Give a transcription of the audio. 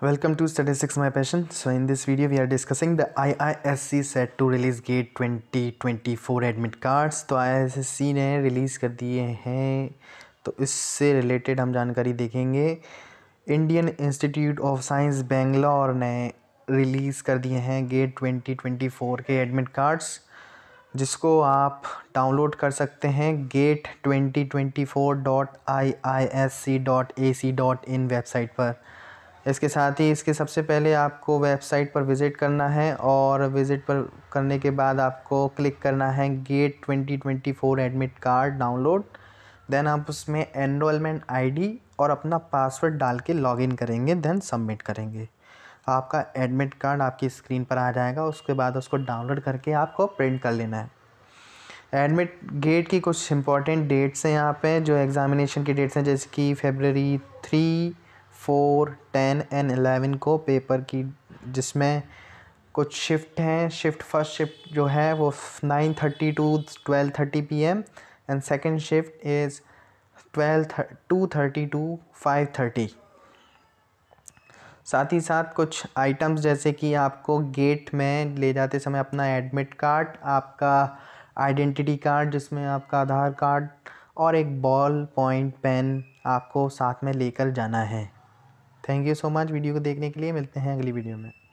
Welcome to Statistics My Passion. So in this video we are discussing the IISC set to release gate 2024 admit cards. तो IISC ने release कर दिए हैं तो इससे related हम जानकारी देखेंगे Indian Institute of Science Bangalore ने release कर दिए हैं gate 2024 के admit cards जिसको आप download कर सकते हैं gate2024.iisc.ac.in website पर इसके साथ ही इसके सबसे पहले आपको वेबसाइट पर विज़िट करना है और विज़िट पर करने के बाद आपको क्लिक करना है GATE twenty twenty four admit card download then आप उसमें एनरोलमेंट आईडी और अपना पासवर्ड डाल के लॉगिन करेंगे देन सबमिट करेंगे आपका एडमिट कार्ड आपकी स्क्रीन पर आ जाएगा उसके बाद उसको डाउनलोड करके आपको प्रिंट कर लेना है एडमिट गेट की कुछ इंपॉर्टेंट डेट्स हैं यहाँ पे जो एग्ज़ामिनेशन की डेट्स हैं जैसे कि February three four ten and eleven को पेपर की जिसमें कुछ शिफ्ट हैं शिफ्ट फर्स्ट शिफ्ट जो है वो nine thirty to twelve thirty P M and second shift is twelve two thirty to five thirty साथ ही साथ कुछ आइटम्स जैसे कि आपको गेट में ले जाते समय अपना एडमिट कार्ड आपका आइडेंटिटी कार्ड जिसमें आपका आधार कार्ड और एक बॉल पॉइंट पेन आपको साथ में लेकर जाना है thank you so much video को देखने के लिए मिलते हैं अगली वीडियो में